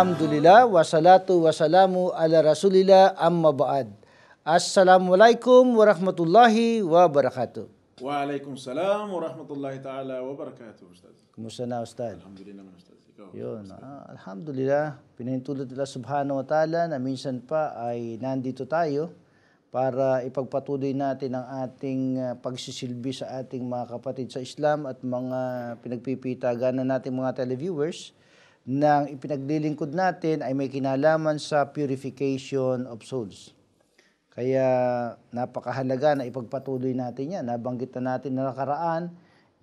Alhamdulillah wa salatu wa salamu ala rasulillah amma ba'ad. Assalamualaikum warahmatullahi wabarakatuh. Wa alaikum salam wa ta'ala wabarakatuh, barakatuh, Ustaz. Kumusta na, Ustaz? Alhamdulillah man, Ustaz. Ikaw, Yun, Ustaz. Ah, alhamdulillah. Pinahintulot nila subhanahu wa ta'ala na minsan pa ay nandito tayo para ipagpatuloy natin ang ating ah, pagsisilbi sa ating mga kapatid sa Islam at mga pinagpipitagan natin mga televiewers ng ipinaglilingkod natin ay may kinalaman sa purification of souls. Kaya napakahalaga na ipagpatuloy natin yan. Nabanggit na natin na nakaraan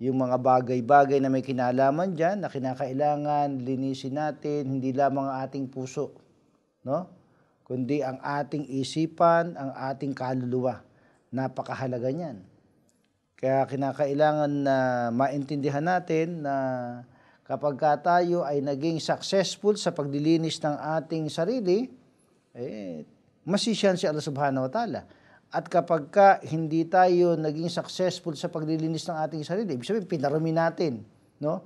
yung mga bagay-bagay na may kinalaman dyan, na kinakailangan linisin natin, hindi lamang ang ating puso, no? kundi ang ating isipan, ang ating kaluluwa. Napakahalaga niyan. Kaya kinakailangan na maintindihan natin na kapag ka tayo ay naging successful sa paglilinis ng ating sarili, eh, masisyan si Allah subhanahu wa ta'ala. At kapag ka hindi tayo naging successful sa paglilinis ng ating sarili, ibig sabihin, pinarami natin. No?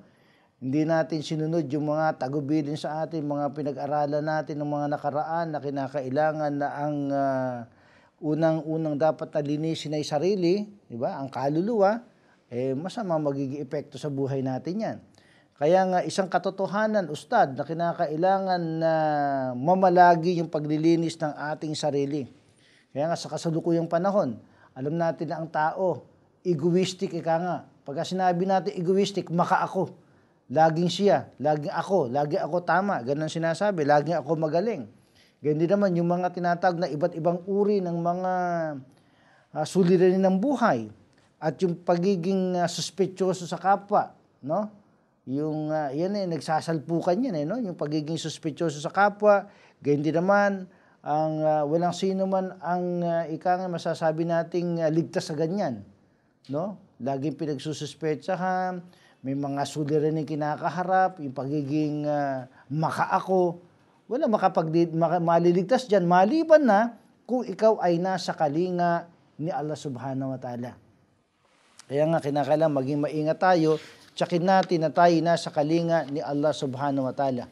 Hindi natin sinunod yung mga tagubilin sa atin, mga pinag-aralan natin ng mga nakaraan na kinakailangan na ang uh, unang-unang dapat na linisin ay sarili, di ba? ang kaluluwa, eh, masama magiging epekto sa buhay natin yan. Kaya nga isang katotohanan, Ustad, na kinakailangan na mamalagi yung paglilinis ng ating sarili. Kaya nga sa kasalukuyang panahon, alam natin na ang tao, egoistic ika nga. Pagka sinabi natin egoistic, maka ako. Laging siya, laging ako, lagi ako tama. Ganon sinasabi, laging ako magaling. Ganyan naman yung mga tinatag na iba't ibang uri ng mga uh, suliranin ng buhay at yung pagiging uh, ah, suspetyoso sa kapwa, no? Yung, uh, yan eh, nagsasalpukan yan eh, no? Yung pagiging suspetyoso sa kapwa, ganyan din naman, ang uh, walang sino man ang uh, ika masasabi nating uh, ligtas sa ganyan, no? Laging pinagsususpetsahan, may mga suliranin kinakaharap, yung pagiging uh, makaako, wala makapag maka, maliligtas diyan maliban na kung ikaw ay nasa kalinga ni Allah Subhanahu wa Taala. Kaya nga kinakailangan maging maingat tayo tsakin natin na tayo nasa kalinga ni Allah subhanahu wa ta'ala.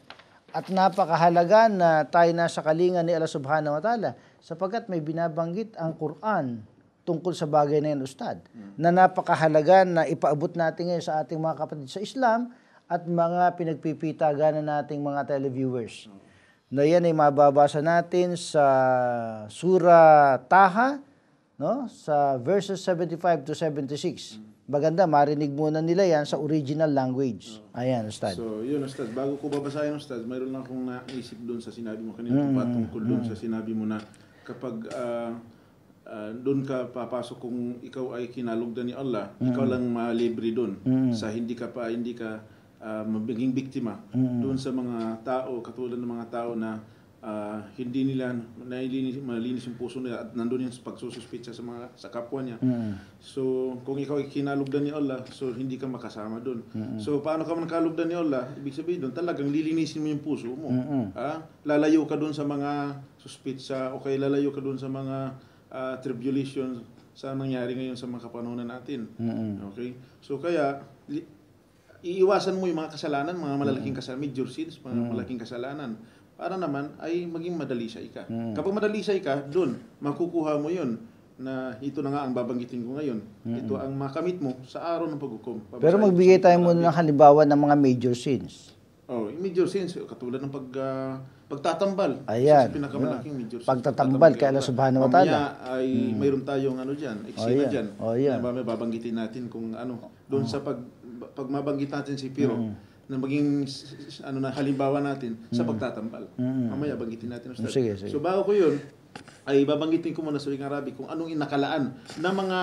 At napakahalaga na tayo nasa kalinga ni Allah subhanahu wa ta'ala sapagkat may binabanggit ang Quran tungkol sa bagay na yan, Ustad, na napakahalaga na ipaabot natin ngayon sa ating mga kapatid sa Islam at mga pinagpipitagan na nating mga televiewers. Mm. Na yan ay mababasa natin sa Sura Taha, no? sa verses 75 to 76 maganda marinig muna nila yan sa original language. Oh. Ayan, Ustad. So, yun, Ustad. Bago ko babasahin, Ustad, mayroon lang akong naisip doon sa sinabi mo kanina, mm, patungkol doon mm. sa mm-hmm. sinabi mo na kapag uh, ah, uh, ah, doon ka papasok kung ikaw ay kinalugdan ni Allah, mm. ikaw lang malibre doon mm. sa hindi ka pa, hindi ka uh, ah, magiging biktima mm. doon sa mga tao, katulad ng mga tao na uh, hindi nila nailinis, malinis yung puso nila at nandun yung pagsususpitsa sa mga sa kapwa niya. Mm. So, kung ikaw ay kinalugdan ni Allah, so hindi ka makasama doon. Mm-hmm. So, paano ka man kalugdan ni Allah? Ibig sabihin doon, talagang lilinisin mo yung puso mo. Mm-hmm. Ah, lalayo ka doon sa mga suspitsa o kaya lalayo ka doon sa mga uh, tribulations sa nangyari ngayon sa mga kapanahonan natin. Mm-hmm. Okay? So, kaya li- iiwasan mo yung mga kasalanan, mga malalaking kasalanan, major sins, mga mm-hmm. malaking kasalanan para naman ay maging madali siya ika. Mm. Kapag madali siya ika, doon, makukuha mo yun na ito na nga ang babanggitin ko ngayon. Mm-hmm. Ito ang makamit mo sa araw ng paghukom. Babasahin Pero magbigay tayo muna ng halimbawa ng mga major sins. Oh, major sins katulad ng pag uh, pagtatambal. Ayan. Sa pinakamalaking major sins. Pagtatambal kay Allah Subhanahu wa Taala. ay hmm. mayroon tayong ano diyan, oh, eksena oh, diyan. Oh, yan. Na babanggitin natin kung ano doon oh. sa pag pag mabanggit natin si Piro. Hmm na maging ano na halimbawa natin mm. sa pagtatambal. Mm. Mamaya banggitin natin ustad. Sige, sige. So bago ko 'yun ay babanggitin ko muna sa Uling Arabi kung anong inakalaan na mga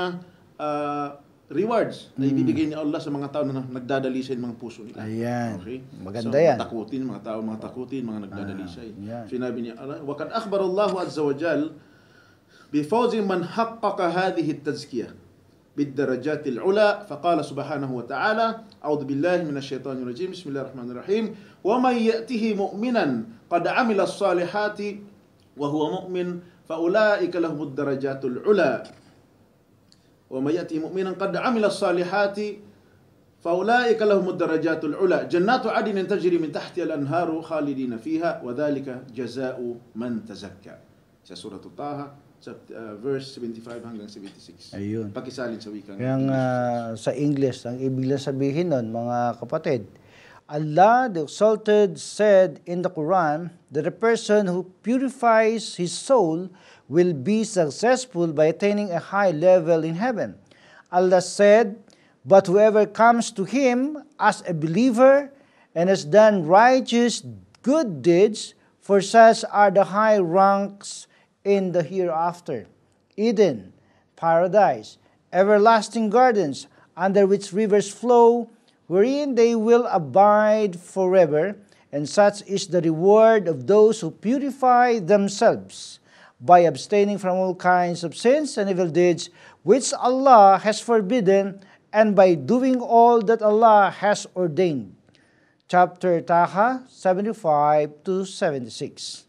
uh, rewards na mm. ibibigay ni Allah sa mga tao na nagdadalisay ng mga puso nila. Ayan. Okay? Maganda so, yan. Takutin, mga tao, mga takutin, mga nagdadalisay. Ah, Sinabi niya, Allah, azza wa اللَّهُ bi fawzi man مَنْ hadhihi at-tazkiyah. بالدرجات العلى فقال سبحانه وتعالى أعوذ بالله من الشيطان الرجيم بسم الله الرحمن الرحيم ومن يأته مؤمنا قد عمل الصالحات وهو مؤمن فأولئك لهم الدرجات العلى ومن يأته مؤمنا قد عمل الصالحات فأولئك لهم الدرجات العلى جنات عدن تجري من تحتها الأنهار خالدين فيها وذلك جزاء من تزكى سورة طه chapter, uh, verse 75 hanggang 76. Ayun. Pakisalin sa wika. Yung uh, sa English, ang ibig lang sabihin nun, mga kapatid, Allah the Exalted said in the Quran that a person who purifies his soul will be successful by attaining a high level in heaven. Allah said, But whoever comes to him as a believer and has done righteous good deeds, for such are the high ranks in the hereafter Eden, paradise, everlasting gardens, under which rivers flow, wherein they will abide forever, and such is the reward of those who purify themselves by abstaining from all kinds of sins and evil deeds which Allah has forbidden, and by doing all that Allah has ordained. Chapter Taha 75 to 76.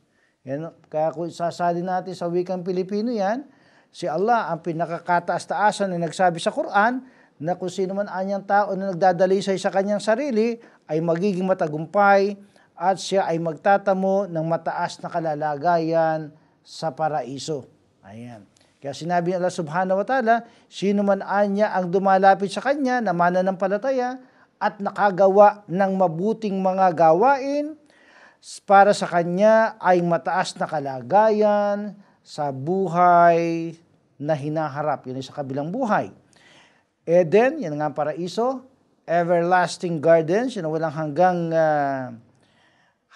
Yan, kaya kung sasali natin sa wikang Pilipino yan, si Allah ang pinakakataas-taasan na nagsabi sa Quran na kung sino man anyang tao na nagdadalisay sa kanyang sarili ay magiging matagumpay at siya ay magtatamo ng mataas na kalalagayan sa paraiso. Ayan. Kaya sinabi ng Allah subhanahu wa ta'ala, sino man anya ang dumalapit sa kanya na mananampalataya at nakagawa ng mabuting mga gawain, para sa kanya ay mataas na kalagayan sa buhay na hinaharap. Yun ay sa kabilang buhay. Eden, yan nga ang paraiso. Everlasting gardens, yun ang walang hanggang uh,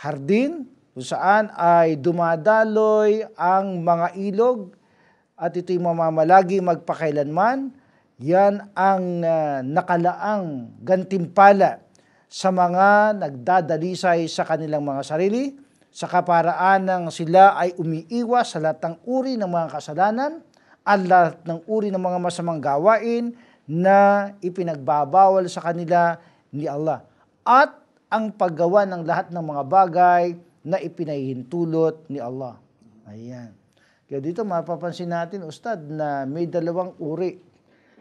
hardin kung saan ay dumadaloy ang mga ilog at ito'y mamamalagi magpakailanman. Yan ang uh, nakalaang gantimpala sa mga nagdadalisay sa kanilang mga sarili, sa kaparaan ng sila ay umiiwas sa lahat ng uri ng mga kasalanan at lahat ng uri ng mga masamang gawain na ipinagbabawal sa kanila ni Allah. At ang paggawa ng lahat ng mga bagay na ipinahintulot ni Allah. Ayan. Kaya dito mapapansin natin, Ustad, na may dalawang uri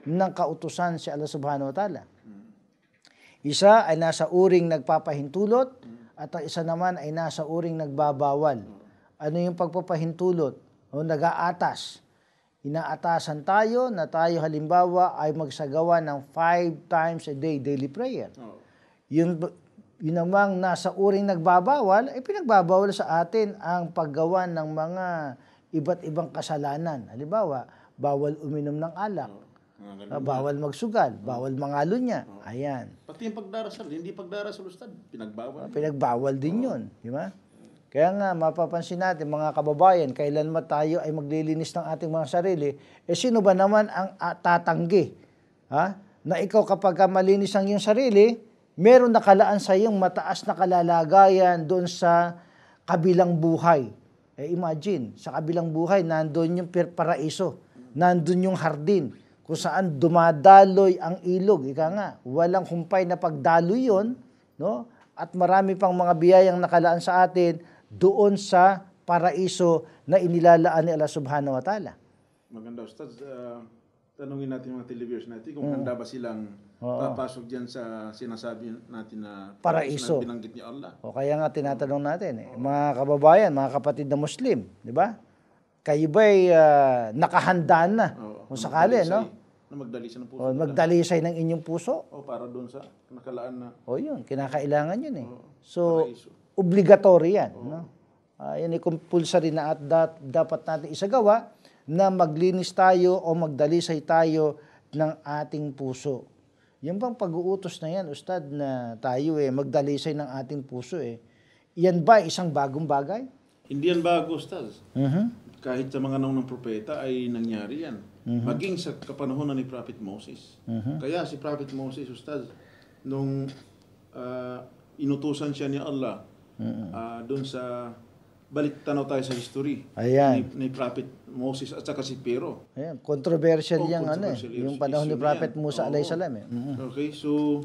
ng kautusan si Allah subhanahu wa ta'ala isa ay nasa uring nagpapahintulot at ang isa naman ay nasa uring nagbabawal. Ano yung pagpapahintulot? O nag-aatas. Inaatasan tayo na tayo halimbawa ay magsagawa ng five times a day daily prayer. Yun, yun namang nasa uring nagbabawal, ay pinagbabawal sa atin ang paggawa ng mga iba't ibang kasalanan. Halimbawa, bawal uminom ng alak Ah, bawal magsugal, oh. bawal mangalo niya. Oh. Ayan. Pati yung pagdarasal, hindi pagdarasal ustad, pinagbawal. Ah, Pinagbawal din oh. yun. Di ba? Kaya nga, mapapansin natin mga kababayan, kailan ma tayo ay maglilinis ng ating mga sarili, eh sino ba naman ang ah, tatanggi? Ha? Na ikaw kapag malinis ang iyong sarili, meron nakalaan sa iyong mataas na kalalagayan doon sa kabilang buhay. Eh imagine, sa kabilang buhay, nandun yung paraiso, nandun yung hardin, kung saan dumadaloy ang ilog. Ika nga, walang humpay na pagdaloy yon, no? At marami pang mga biyayang nakalaan sa atin doon sa paraiso na inilalaan ni Allah Subhanahu wa Ta'ala. Maganda, Ustaz. Uh, tanungin natin mga televiewers natin kung mm. handa ba silang Oo. papasok dyan sa sinasabi natin na paraiso, paraiso na binanggit ni Allah. O kaya nga tinatanong natin, eh, mga kababayan, mga kapatid na Muslim, di ba? Kayo ba'y uh, nakahanda na Oo. kung sakali, no? Na magdalisay ng puso. O, oh, magdalisay ng inyong puso. O, oh, para doon sa nakalaan na. O, oh, yun. Kinakailangan yun eh. O, so, obligatory yan. O. No? Uh, yan ay compulsory na at dat, dapat natin isagawa na maglinis tayo o magdalisay tayo ng ating puso. Yan bang pag-uutos na yan, Ustad, na tayo eh, magdalisay ng ating puso eh. Yan ba isang bagong bagay? Hindi yan bago, Ustad. Uh-huh. Kahit sa mga nang ng propeta ay nangyari yan hmm Maging sa kapanahonan ni Prophet Moses. Mm-hmm. Kaya si Prophet Moses, Ustaz, nung uh, inutusan siya ni Allah mm-hmm. uh, ah, doon sa balik tanaw tayo sa history Ayan. ni, ni Prophet Moses at saka si Pero. Ayan, controversial oh, yan ano eh, Yung panahon ni Prophet Musa alayhi salam eh. Mm-hmm. Okay, so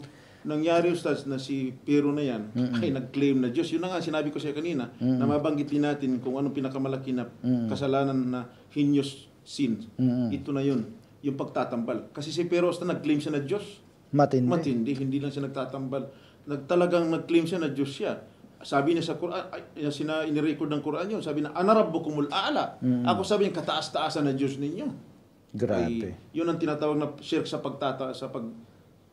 nangyari ustaz na si Pero na yan mm-hmm. ay nag-claim na Diyos. Yun na nga sinabi ko sa kanina mm-hmm. na mhm. mabanggitin natin kung anong pinakamalaki na mm-hmm. kasalanan na hinyos sin. Mm-hmm. Ito na yun, yung pagtatambal. Kasi si Peros na nag-claim siya na Diyos. Matindi. Matindi, hindi lang siya nagtatambal. Nagtalagang nag-claim siya na Diyos siya. Sabi niya sa Quran, sina inirecord ng Quran yun, sabi na, Anarabbukumul aala. Mm-hmm. Ako sabi niya, kataas-taasan na Diyos ninyo. Grabe. Ay, yun ang tinatawag na shirk sa pagtata sa pag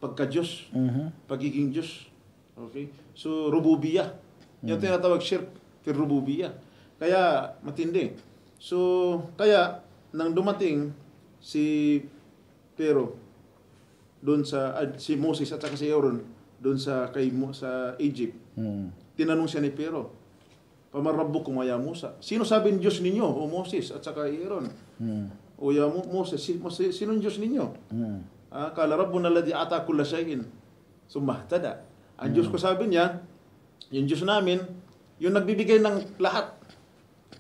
pagka-Diyos, uh-huh. pagiging Diyos. Okay? So rububiyya. Yan uh-huh. Mm-hmm. tinatawag shirk fil rububiyya. Kaya matindi. So kaya nang dumating si Pero doon sa uh, si Moses at saka si Aaron doon sa kay sa Egypt. Hmm. Tinanong siya ni Pero, "Pamarabbo kung ya Musa, sino sabi ng Diyos ninyo o Moses at saka Aaron?" Hmm. O ya Mo, Moses, si, Moses, sino ang Diyos ninyo? Hmm. Ah, kala Rabbuna alladhi ata kulla shay'in sumahtada. Ang hmm. Diyos ko sabi niya, yung Diyos namin, yung nagbibigay ng lahat.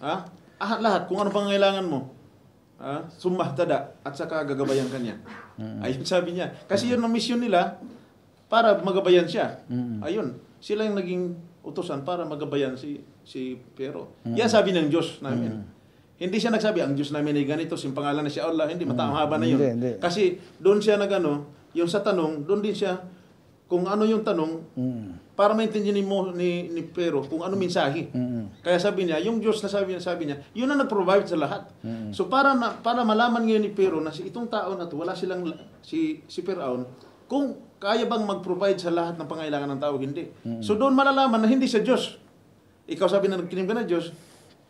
Ha? Ah, lahat, kung ano pang kailangan mo uh, Sumbah tada at saka gagabayan kanya. Mm-hmm. Ayun sabi niya. Kasi yun ang mission nila para magabayan siya. Mm-hmm. Ayun. Sila yung naging utosan para magabayan si si Pero. Mm-hmm. Yan sabi ng Diyos namin. Mm-hmm. Hindi siya nagsabi, ang Diyos namin ay ganito, simpangalan na siya Allah. Hindi, matahaba na yun. Hindi, hindi. Kasi doon siya nagano, yung sa tanong, doon din siya, kung ano yung tanong, mm para maintindihan ni, Mo, ni, ni Pero kung ano mm. mensahe. Mm-hmm. Kaya sabi niya, yung Diyos na sabi niya, sabi niya, yun ang nag-provide sa lahat. Mm-hmm. So para ma, para malaman ngayon ni Pero na si itong tao na to, wala silang si si Peraon, kung kaya bang mag-provide sa lahat ng pangailangan ng tao, hindi. Mm-hmm. So doon malalaman na hindi siya Diyos. Ikaw sabi na nagkinim ka na Diyos,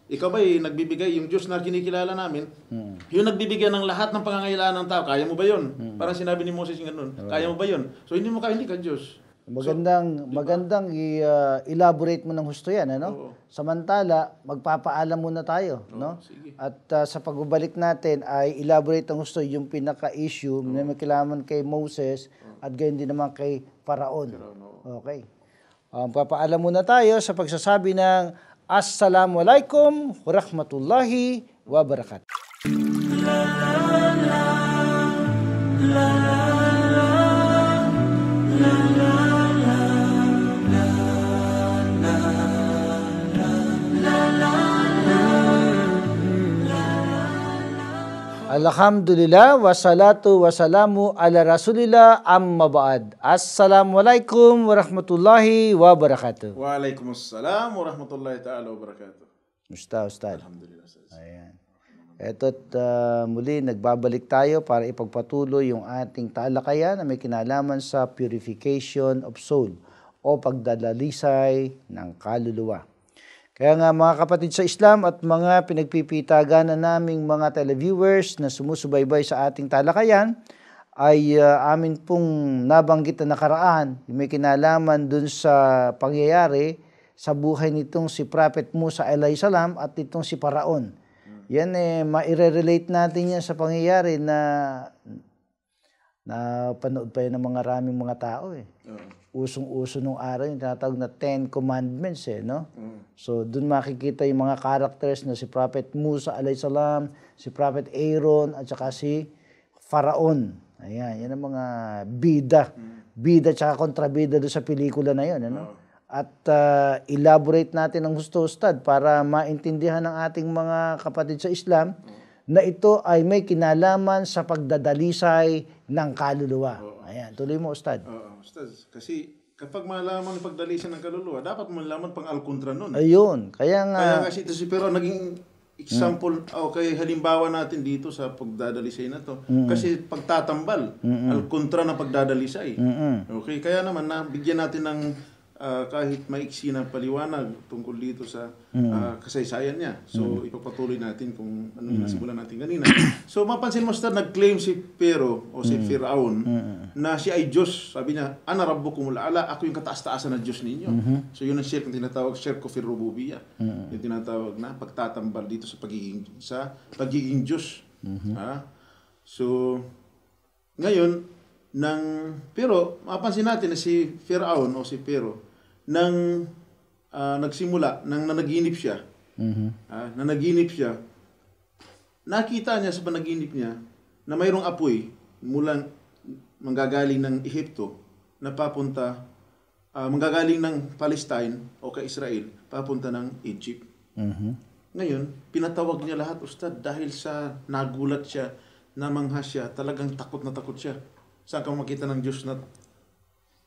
ikaw ba eh, nagbibigay, yung Diyos na kinikilala namin, mm-hmm. yung nagbibigay ng lahat ng pangangailangan ng tao, kaya mo ba yun? Mm-hmm. Parang sinabi ni Moses yung ganun, okay. kaya mo ba yun? So hindi mo kaya, hindi ka Diyos. Magandang so, magandang i-elaborate ah, uh, mo ng husto 'yan ano? Oo. Samantala, magpapaalam muna tayo, Oo, no? Sige. At uh, sa pagbabalik natin ay elaborate ng husto yung pinaka-issue na may kailangan kay Moses Oo. at gayon din naman kay Paraon. Okay. Um, papaalam muna tayo sa pagsasabi ng Assalamualaikum warahmatullahi wabarakatuh. Alhamdulillah wassalatu wassalamu ala Rasulillah amma ba'd. Assalamualaikum warahmatullahi wabarakatuh. Waalaikumsalam warahmatullahi taala wabarakatuh. Musta ustad. Alhamdulillah. Ayan. Ito uh, ah, muli nagbabalik tayo para ipagpatuloy yung ating talakayan na may kinalaman sa purification of soul o pagdadalisay ng kaluluwa. Kaya nga mga kapatid sa Islam at mga pinagpipitagan na naming mga televiewers na sumusubaybay sa ating talakayan ay uh, amin pong nabanggit na nakaraan may kinalaman dun sa pangyayari sa buhay nitong si Prophet Musa alayhi salam at nitong si Paraon. Yan eh, maire-relate natin yan sa pangyayari na na panood pa yan ng mga raming mga tao eh. Uh-huh usong-uso nung araw yung tinatawag na Ten Commandments eh, no? Mm. So, doon makikita yung mga characters na si Prophet Musa alay salam, si Prophet Aaron, at saka si Faraon. Ayan, yan ang mga bida. Mm. Bida at kontrabida doon sa pelikula na yun, ano? Mm. At uh, elaborate natin ng gusto ustad para maintindihan ng ating mga kapatid sa Islam mm. na ito ay may kinalaman sa pagdadalisay ng kaluluwa. Oh. Ayan, tuloy mo, Ustad. Oo, Ustad. Kasi kapag malaman pagdalisan ng kaluluwa, dapat malaman pang alkontra nun. Ayun, kaya nga... Kaya ito si pero naging mm. example, hmm. Oh, okay, halimbawa natin dito sa pagdadalisay na to. Mm-mm. Kasi pagtatambal, Mm-mm. alkontra na pagdadalisay. Mm-mm. Okay, kaya naman, na, bigyan natin ng uh, kahit maiksi ng paliwanag tungkol dito sa uh, kasaysayan niya. So mm. ipagpatuloy natin kung ano mm. nasimulan natin kanina. so mapansin mo sir, nag-claim si Pero o si mm. Firaon mm. na siya ay Diyos. Sabi niya, ana rabbukumul ala, ako yung kataas-taasan na Diyos ninyo. Mm-hmm. So yun ang shirk na tinatawag shirk ko firrububiya. Mm. Yung tinatawag na pagtatambal dito sa pagiging sa pagiging Diyos. Mm-hmm. Ha? So ngayon, ng pero mapansin natin na si Firaon o si Pero nang uh, nagsimula, nang nanaginip siya, mm-hmm. uh, nanaginip siya, nakita niya sa panaginip niya na mayroong apoy mula manggagaling ng Ehipto na papunta, uh, manggagaling ng Palestine o kay Israel, papunta ng Egypt. Mm-hmm. Ngayon, pinatawag niya lahat, Ustad, dahil sa nagulat siya, namangha siya, talagang takot na takot siya. Saan ka makita ng Diyos na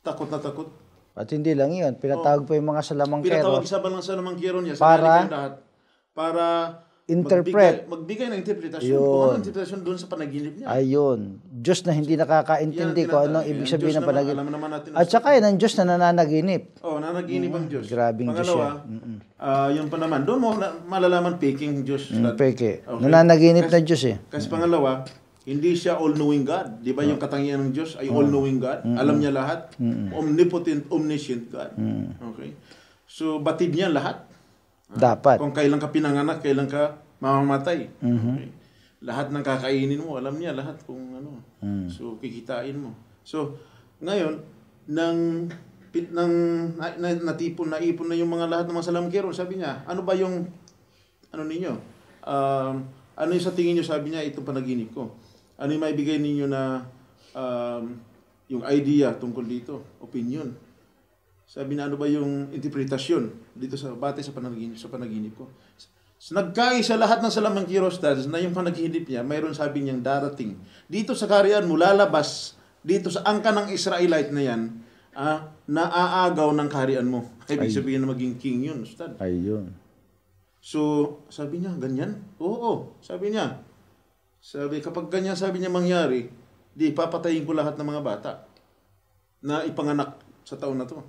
takot na takot? At hindi lang yun, pinatawag oh, pa yung mga salamangkero. Pinatawag isa ba ng salamangkero niya sa para, lahat, para interpret. Magbigay, magbigay ng interpretasyon. Ano yun. Kung anong interpretasyon doon sa panaginip niya. Ayun. Diyos na hindi nakakaintindi ko ano anong ibig sabihin ng panaginip. Naman, naman natin At saka yun, ang Diyos na nananaginip. Oo, oh, nananaginip mm ang Diyos. Grabing Pangalawa, Diyos yan. mm Uh, yun pa naman. Doon mo malalaman peking Diyos. Mm, peke. Okay. Nananaginip kasi, na Diyos eh. Kasi mm pangalawa, hindi siya all-knowing God. Di ba yung ah. katangian ng Diyos ay all-knowing God? Alam niya lahat. Omnipotent, omniscient God. Mm. Okay? So, batid niya lahat. Ah, Dapat. Kung kailan ka pinanganak, kailan ka mamamatay. Mm-hmm. Okay? Lahat ng kakainin mo, alam niya lahat kung ano. Mm. So, kikitain mo. So, ngayon, nang nang na, na, natipon, naipon na yung mga lahat ng mga salamkero, sabi niya, ano ba yung, ano niyo Um, uh, ano yung sa tingin niyo, sabi niya, itong panaginip ko ano yung maibigay ninyo na um, yung idea tungkol dito, opinion. Sabi na ano ba yung interpretasyon dito sa batay sa panaginip, sa panaginip ko. Nagkay sa lahat ng salamang kirostas na yung panaginip niya, mayroon sabi niyang darating. Dito sa karyan mo, lalabas, dito sa angka ng Israelite na yan, ah, naaagaw ng kaharian mo. Ibig sabihin na maging king yun, Ustad. Ayun. So, sabi niya, ganyan? Oo, sabi niya. Sabi, kapag ganyan sabi niya mangyari, di papatayin ko lahat ng mga bata na ipanganak sa taon na to.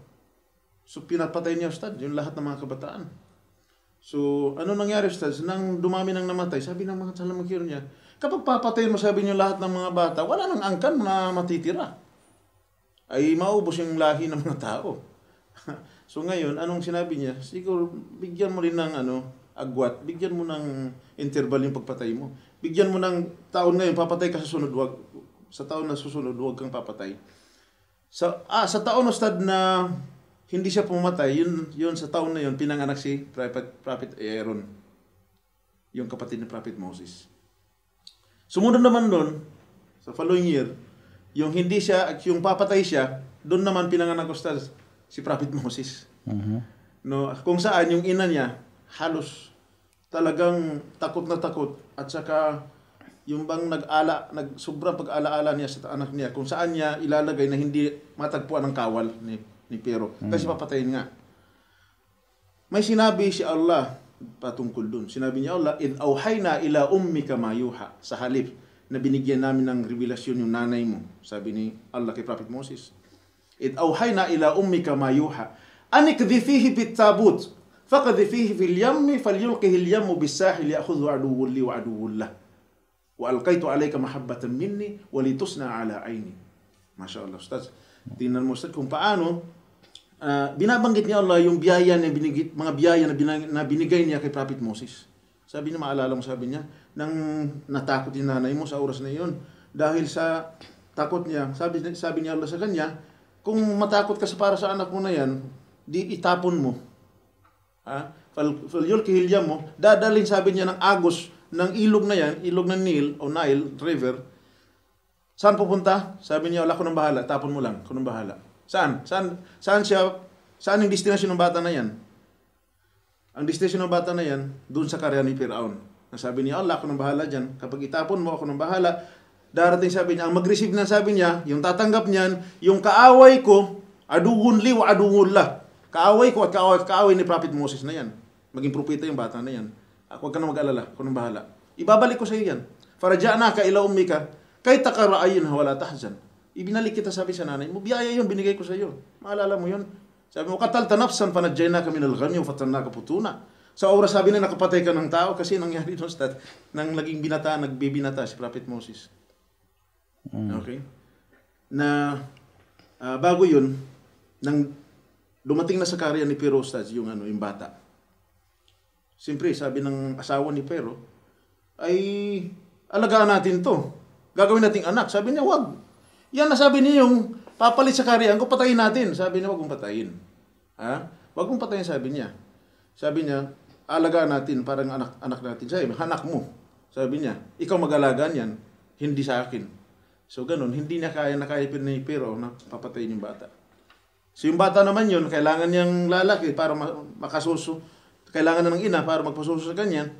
So pinapatay niya Ustad, yung lahat ng mga kabataan. So ano nangyari Ustad? Nang dumami ng namatay, sabi ng mga salamakiro niya, kapag papatayin mo sabi niyo lahat ng mga bata, wala nang angkan na matitira. Ay maubos yung lahi ng mga tao. so ngayon, anong sinabi niya? Siguro bigyan mo rin ng ano, agwat, bigyan mo ng interval yung pagpatay mo bigyan mo ng taon ngayon, papatay ka sa sunod, wag, sa taon na susunod, wag kang papatay. Sa, ah, sa taon, Ustad, na hindi siya pumatay, yun, yun sa taon na yun, pinanganak si Prophet, Prophet Aaron, yung kapatid ni Prophet Moses. Sumunod naman doon, sa following year, yung hindi siya, at yung papatay siya, doon naman pinanganak, Ustad, si Prophet Moses. Uh-huh. No, kung saan yung ina niya, halos talagang takot na takot at saka yung bang nag-ala, nag sobrang pag-alaala niya sa anak niya kung saan niya ilalagay na hindi matagpuan ng kawal ni ni Pero mm. kasi hmm. papatayin nga. May sinabi si Allah patungkol dun. Sinabi niya Allah, "In awhayna ila ummika ma Sa halip na binigyan namin ng revelasyon yung nanay mo, sabi ni Allah kay Prophet Moses. "In awhayna ila ummika ma yuha." Anikdhifihi bit tabut فقذفيه في اليم فليلقه اليم بالساحل يأخذه عدو لي وعدو له وألقيت عليك محبة مني walitusna ala aini. Masya Allah, Ustaz. Tingnan mo, Ustaz, kung paano binabanggit niya Allah yung biyaya na binigit, mga biyaya na, binag, na binigay niya kay Prophet Moses. Sabi niya, maalala mo, sabi niya, nang natakot yung nanay mo sa oras na iyon dahil sa takot niya, sabi, sabi niya Allah sa kanya, kung matakot ka sa para sa anak mo na yan, di itapon mo Ha? Falyulkihil yamo, dadalin sabi niya ng agos ng ilog na yan, ilog ng Nil o Nile River. Saan pupunta? Sabi niya, wala ko ng bahala, tapon mo lang, ko bahala. Saan? Saan, saan siya, saan yung destination ng bata na yan? Ang destination ng bata na yan, doon sa karya ni Firaon. Nasabi niya, Allah, ako ng bahala dyan. Kapag itapon mo, ako ng bahala. Darating sabi niya, ang mag-receive na sabi niya, yung tatanggap niyan, yung kaaway ko, aduhun liwa wa lah. Kaaway ko at kaaway, kaaway ni Prophet Moses na yan. Maging propeta yung bata na yan. Ah, huwag ka na mag-alala, kung bahala. Ibabalik ko sa iyo yan. Faraja'na ka ila umika. kay takaraayin wala tahzan. Ibinalik kita sabi sa nanay mo, biyaya yun, binigay ko sa iyo. Maalala mo yun. Sabi mo, katal tanapsan, panadjay na kami nalgami, ufatan na kaputuna. Sa oras sabi na nakapatay ka ng tao kasi nangyari nun, stat, nang laging binata, nagbibinata si Prophet Moses. Hmm. Okay? Na uh, bago yun, nang Dumating na sa karya ni Pirostas yung ano, yung bata. Siyempre, sabi ng asawa ni Pero, ay alagaan natin to. Gagawin nating anak. Sabi niya, wag. Yan na sabi niya yung papalit sa karyan ko, patayin natin. Sabi niya, wag mong patayin. Ha? Wag mong patayin, sabi niya. Sabi niya, alagaan natin, parang anak, anak natin. Sabi, hanak mo. Sabi niya, ikaw mag-alagaan yan, hindi sa akin. So ganun, hindi niya kaya na kaya ni Pero na papatayin yung bata. So yung bata naman yun, kailangan niyang lalaki para makasuso. Kailangan na ng ina para magpasuso sa kanya.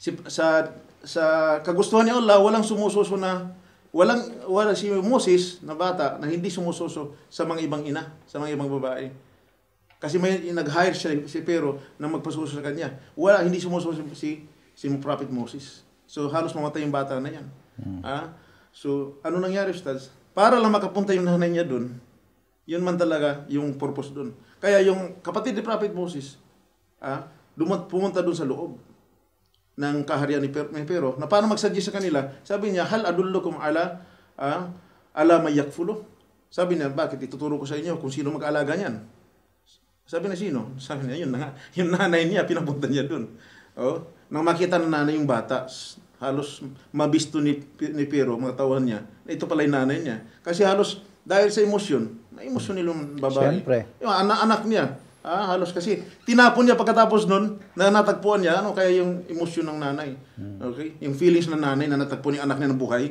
Si, sa, sa kagustuhan ni Allah, walang sumususo na, walang, wala si Moses na bata na hindi sumususo sa mga ibang ina, sa mga ibang babae. Kasi may nag-hire siya si Pero na magpasuso sa kanya. Wala, hindi sumususo si, si Prophet Moses. So halos mamatay yung bata na yan. Hmm. Ah? So ano nangyari, Ustaz? Para lang makapunta yung nanay niya doon, yun man talaga yung purpose doon. Kaya yung kapatid ni Prophet Moses, ah, dumat, pumunta doon sa loob ng kaharian ni Pero na paano magsadya sa kanila? Sabi niya, hal adullukum ala ah, ala mayakfulo. Sabi niya, bakit ituturo ko sa inyo kung sino mag-alaga niyan? Sabi niya, sino? Sabi niya, yun na Yung nanay niya, pinapunta niya doon. Oh, nang makita ng nanay yung bata, halos mabisto ni, ni Pero, mga tawan niya, ito pala yung nanay niya. Kasi halos dahil sa emosyon, Naimosyon nilong babae. Siyempre. Yung anak, anak niya. Ah, halos kasi tinapon niya pagkatapos nun na natagpuan niya. Ano kaya yung emosyon ng nanay? Hmm. Okay? Yung feelings ng nanay na natagpuan yung anak niya ng buhay.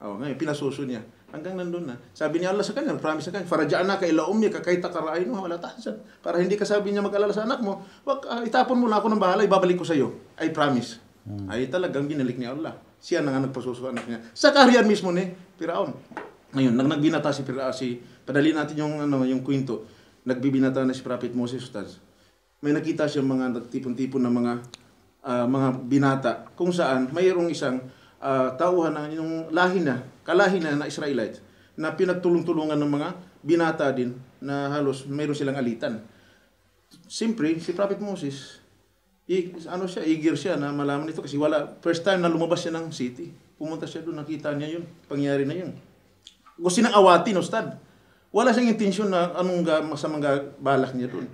Oh, ngayon, pinasuso niya. Hanggang nandun na. Sabi niya Allah sa kanya, promise sa kanya, farajaan na kay laom niya, kakaita karaay no, wala tahasan. Para hindi ka sabi niya mag-alala sa anak mo, wag, uh, itapon mo na ako ng bahala, ibabalik ko sa iyo. I promise. Hmm. Ay talagang binalik ni Allah. Siya na nga nagpasuso anak niya. Sa kaharian mismo ni Piraon. Ngayon, nag nagbinata si, uh, si padali natin yung, ano, yung kwento. Nagbibinata na si Prophet Moses Ustaz. May nakita siya mga nagtipon-tipon na mga uh, mga binata kung saan mayroong isang uh, tauhan na yung lahi na, kalahi na na Israelite na pinagtulong-tulungan ng mga binata din na halos mayroon silang alitan. Siyempre, si Prophet Moses, i, ano siya, eager siya na malaman ito kasi wala, first time na lumabas siya ng city. Pumunta siya doon, nakita niya yun, pangyari na yun gusto niyang awatin, Ustad. Wala siyang intensyon na anong masamang balak niya doon.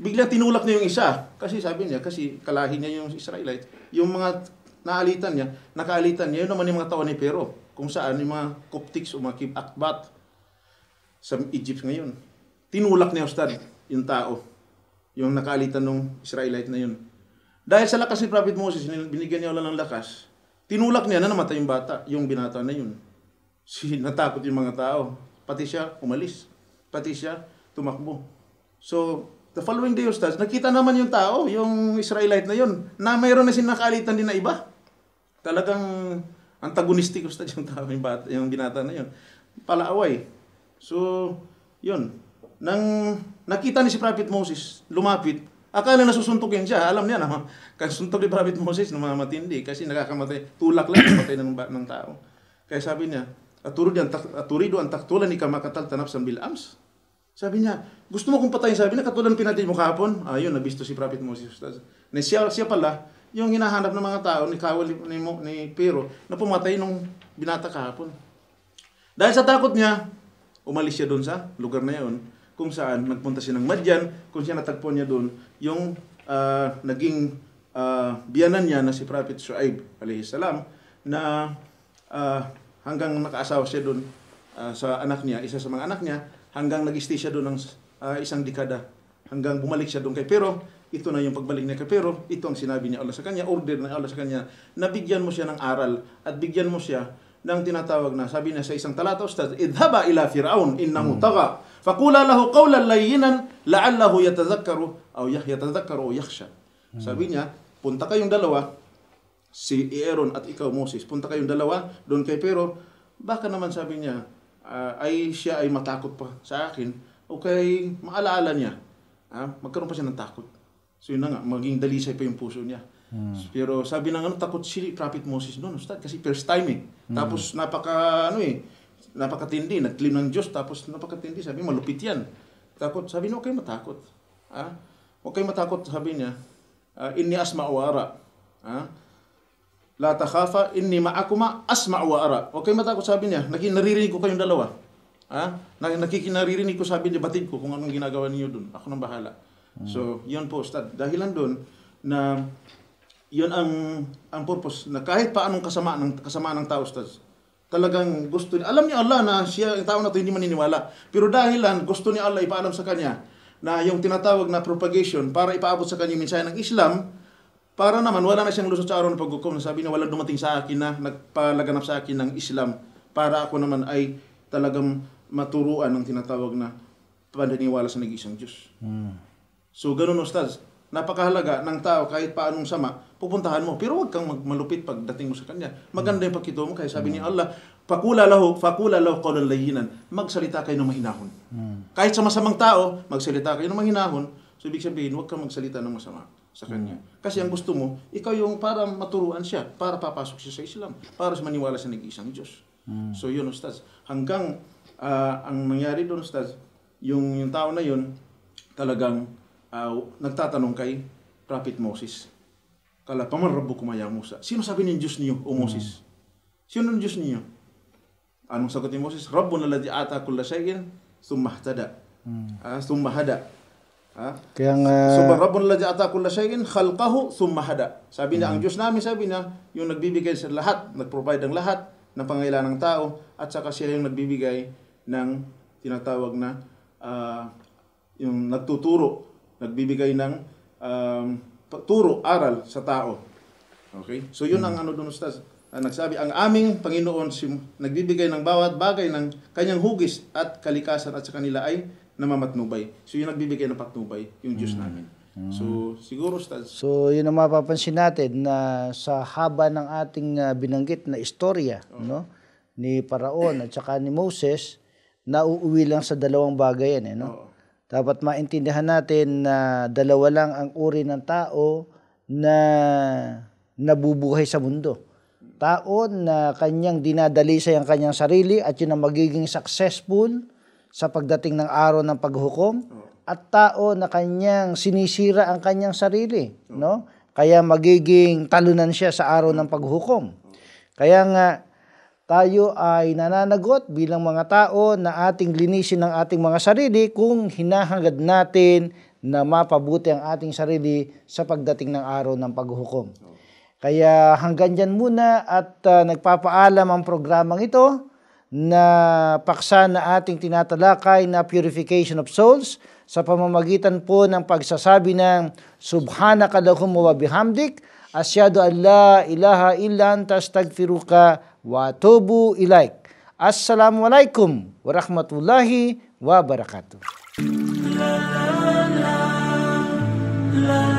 Bigla tinulak niya yung isa. Kasi sabi niya, kasi kalahin niya yung Israelite. Yung mga naalitan niya, nakaalitan niya, yun naman yung mga tao ni Pero. Kung saan yung mga Coptics o mga Akbat sa Egypt ngayon. Tinulak niya Ustad yung tao. Yung nakaalitan ng Israelite na yun. Dahil sa lakas ni Prophet Moses, binigyan niya wala ng lakas, tinulak niya na namatay yung bata, yung binata na yun si, natakot yung mga tao. Pati siya umalis. Pati siya tumakbo. So, the following day, Ustaz, nakita naman yung tao, yung Israelite na yun, na mayroon na sinakalitan din na iba. Talagang antagonistic, Ustaz, yung tao, yung, bata, yung binata na yun. Palaaway. So, yun. Nang nakita ni si Prophet Moses, lumapit, Akala na susuntukin siya. Alam niya na, suntok ni Prophet Moses na matindi kasi nakakamatay. Tulak lang, matay ng, ng tao. Kaya sabi niya, Aturidu an, aturidu an taktulani kama katalta nafsan bil Sabi niya, gusto mo kong patayin? Sabi niya, katulad pinatid mo kahapon. Ayun, ah, nabisto si Prophet Moses. Na siya, siya pala, yung hinahanap ng mga tao ni Kawal ni, ni, ni Pero na pumatay nung binata kahapon. Dahil sa takot niya, umalis siya doon sa lugar na yun kung saan nagpunta siya ng Madyan, kung siya natagpuan niya doon yung uh, naging uh, biyanan niya na si Prophet Shuaib alayhi salam na uh, hanggang nakaasawa siya doon uh, ah, sa anak niya, isa sa mga anak niya, hanggang nag-stay siya doon ng uh, isang dekada, hanggang bumalik siya doon kay Pero, ito na yung pagbalik niya kay Pero, ito ang sinabi niya Allah sa kanya, order na Allah sa kanya, na bigyan mo siya ng aral at bigyan mo siya ng tinatawag na, sabi niya sa isang talata, Ustaz, idhaba ila Fir'aun, innahu hmm. taga, fakula lahu qawlan layinan, la'allahu yatazakkaru, aw yatazakkaru o yakhsha. Hmm. Sabi niya, punta kayong dalawa, si Aaron at ikaw Moses. Punta kayong dalawa doon kay Pero. Baka naman sabi niya, uh, ay siya ay matakot pa sa akin o kay maalaala niya. Ah, magkaroon pa siya ng takot. So yun na nga, maging dalisay pa yung puso niya. Hmm. Pero sabi ng ano, takot si Prophet Moses noon, Ustad, kasi first time eh. Hmm. Tapos napaka, ano eh, napakatindi, nag-claim ng Diyos, tapos napakatindi, sabi malupit yan. Takot, sabi niya, okay, matakot. Ah, okay, matakot, sabi niya, uh, inias maawara. Ah, La takhafa inni ma'akuma asma'u wa ara. Okay mata ko sabi niya, naririnig ko kayong dalawa. Ha? Nakikinaririnig ko sabi ni batid ko kung anong ginagawa niyo doon. Ako nang bahala. Hmm. So, yun po, Ustad. Dahilan doon na yun ang ang purpose na kahit pa anong kasama ng kasama ng tao Ustad, talagang gusto niya. Alam ni Allah na siya ang tao na to hindi maniniwala. Pero dahilan gusto ni Allah ipaalam sa kanya na yung tinatawag na propagation para ipaabot sa kanya minsan ng Islam, para naman wala na siyang lusot sa araw ng paghukom. Sabi niya wala dumating sa akin na nagpalaganap sa akin ng Islam para ako naman ay talagang maturuan ng tinatawag na paniniwala sa nag-isang Diyos. Hmm. So ganun ustaz, napakahalaga ng tao kahit paanong sama, pupuntahan mo. Pero huwag kang magmalupit pagdating mo sa kanya. Maganda yung pagkito mo kaya sabi hmm. ni Allah, Pakula lahu, fakula lahu qawlan layinan. Magsalita kayo ng mahinahon. Hmm. Kahit sa masamang tao, magsalita kayo ng mahinahon. So ibig sabihin, huwag kang magsalita ng masama sa kanya. Kasi ang gusto mo, ikaw yung para maturuan siya, para papasok siya sa Islam, para maniwala sa nag-iisang Diyos. Hmm. So yun, Ustaz. Hanggang uh, ang nangyari doon, Ustaz, yung, yung tao na yun, talagang uh, nagtatanong kay Prophet Moses. Kala, pamarabo kumaya Musa. Sino sabi ng Diyos niyo, O Moses? Hmm. Sino ng Diyos niyo? Anong sagot ni Moses? Rabbuna ladhi ata kulla shayin, summa htada. Uh, summa Ha? Kaya nga... So, Rabbul ladzi ata kulla shay'in khalqahu thumma hada. Sabi niya, ang mm-hmm. Diyos namin, sabi niya, yung nagbibigay sa lahat, nag-provide ang lahat ng pangailangan ng tao, at saka siya yung nagbibigay ng tinatawag na uh, yung nagtuturo, nagbibigay ng um, turo, aral sa tao. Okay? So, yun hmm ang mm-hmm. ano dun, Ustaz. Uh, nagsabi, ang aming Panginoon si, nagbibigay ng bawat bagay ng kanyang hugis at kalikasan at sa kanila ay na mamatnubay. So yung nagbibigay ng patnubay, yung Diyos mm. namin. Mm. So siguro stats. So yun ang mapapansin natin na sa haba ng ating uh, binanggit na istorya, oh. no? ni Paraon at saka ni Moses, nauuwi lang sa dalawang bagay yan, eh, no? Dapat maintindihan natin na dalawa lang ang uri ng tao na nabubuhay sa mundo. Tao na kanyang dinadalisay ang kanyang sarili at yun ang magiging successful sa pagdating ng araw ng paghukom at tao na kanyang sinisira ang kanyang sarili, no? Kaya magiging talunan siya sa araw ng paghukom. Kaya nga tayo ay nananagot bilang mga tao na ating linisin ang ating mga sarili kung hinahangad natin na mapabuti ang ating sarili sa pagdating ng araw ng paghukom. Kaya hanggang dyan muna at uh, nagpapaalam ang programang ito na paksa na ating tinatalakay na purification of souls sa pamamagitan po ng pagsasabi ng Subhanaka lahumma wa bihamdik asyhadu an la ilaha illa anta astaghfiruka wa atubu ilaik. Assalamu alaikum wa rahmatullahi la, la, la, la.